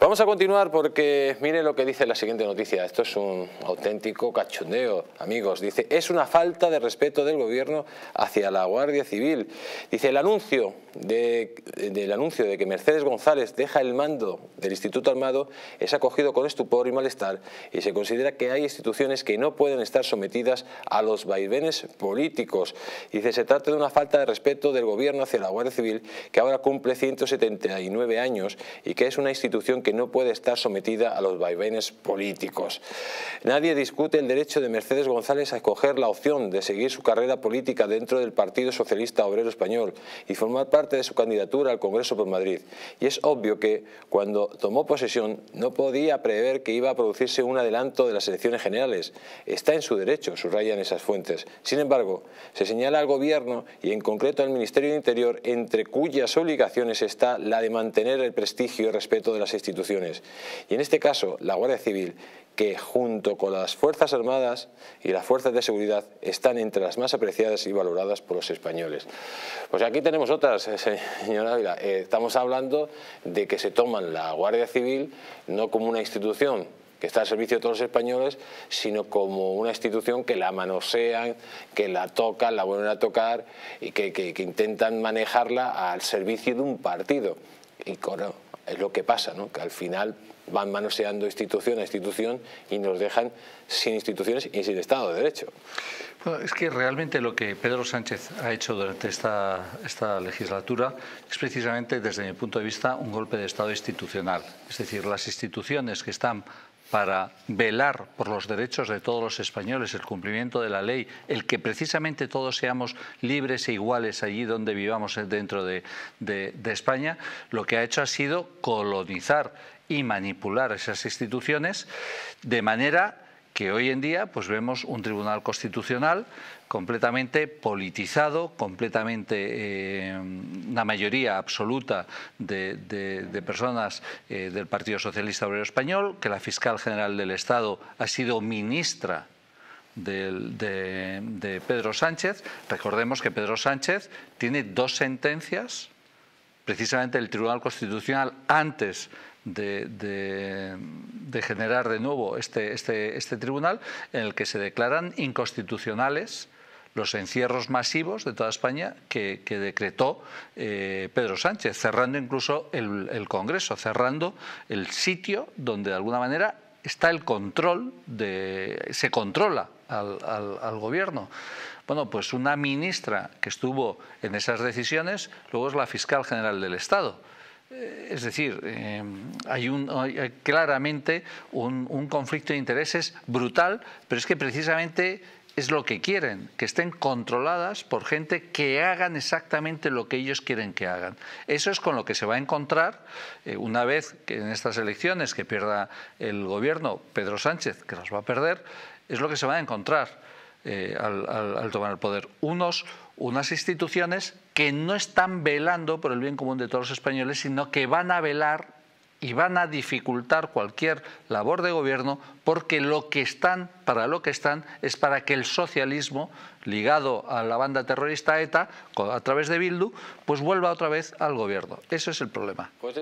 Vamos a continuar porque mire lo que dice la siguiente noticia. Esto es un auténtico cachondeo, amigos. Dice, es una falta de respeto del gobierno hacia la Guardia Civil. Dice, el anuncio de, del anuncio de que Mercedes González deja el mando del Instituto Armado es acogido con estupor y malestar y se considera que hay instituciones que no pueden estar sometidas a los vaivenes políticos. Dice, se trata de una falta de respeto del gobierno hacia la Guardia Civil que ahora cumple 179 años y que es una institución que no puede estar sometida a los vaivenes políticos. Nadie discute el derecho de Mercedes González a escoger la opción de seguir su carrera política dentro del Partido Socialista Obrero Español y formar parte de su candidatura al Congreso por Madrid. Y es obvio que cuando tomó posesión no podía prever que iba a producirse un adelanto de las elecciones generales. Está en su derecho, subrayan esas fuentes. Sin embargo, se señala al Gobierno y en concreto al Ministerio de Interior, entre cuyas obligaciones está la de mantener el prestigio y respeto de las instituciones instituciones. Y en este caso, la Guardia Civil, que junto con las Fuerzas Armadas y las Fuerzas de Seguridad están entre las más apreciadas y valoradas por los españoles. Pues aquí tenemos otras, eh, señora Ávila. Eh, estamos hablando de que se toman la Guardia Civil no como una institución que está al servicio de todos los españoles, sino como una institución que la manosean, que la tocan, la vuelven a tocar y que, que intentan manejarla al servicio de un partido. Y con, es lo que pasa, ¿no? que al final van manoseando institución a institución y nos dejan sin instituciones y sin Estado de Derecho. Bueno, es que realmente lo que Pedro Sánchez ha hecho durante esta, esta legislatura es precisamente, desde mi punto de vista, un golpe de Estado institucional. Es decir, las instituciones que están para velar por los derechos de todos los españoles, el cumplimiento de la ley, el que precisamente todos seamos libres e iguales allí donde vivamos eh, dentro de, España, lo que ha hecho ha sido colonizar y manipular esas instituciones de manera que hoy en día pues vemos un Tribunal Constitucional completamente politizado, completamente eh, una mayoría absoluta de, personas eh, del Partido Socialista Obrero Español, que la fiscal general del Estado ha sido ministra de, de, Pedro Sánchez. Recordemos que Pedro Sánchez tiene dos sentencias, precisamente el Tribunal Constitucional antes de, generar de nuevo este, este, este tribunal en el que se declaran inconstitucionales los encierros masivos de toda España que, decretó eh, Pedro Sánchez, cerrando incluso el, Congreso, cerrando el sitio donde de alguna manera está el control, de, se controla al, al, al gobierno. Bueno, pues una ministra que estuvo en esas decisiones luego es la fiscal general del Estado. Es decir, eh, hay, claramente un, conflicto de intereses brutal, pero es que precisamente es lo que quieren, que estén controladas por gente que hagan exactamente lo que ellos quieren que hagan. Eso es con lo que se va a encontrar eh, una vez que en estas elecciones que pierda el gobierno Pedro Sánchez, que las va a perder, es lo que se va a encontrar eh, al, al tomar el poder. Unos unas instituciones que no están velando por el bien común de todos los españoles, sino que van a velar y van a dificultar cualquier labor de gobierno porque lo que están, para lo que están, es para que el socialismo, ligado a la banda terrorista ETA, a través de Bildu, pues vuelva otra vez al gobierno. Eso es el problema. Pues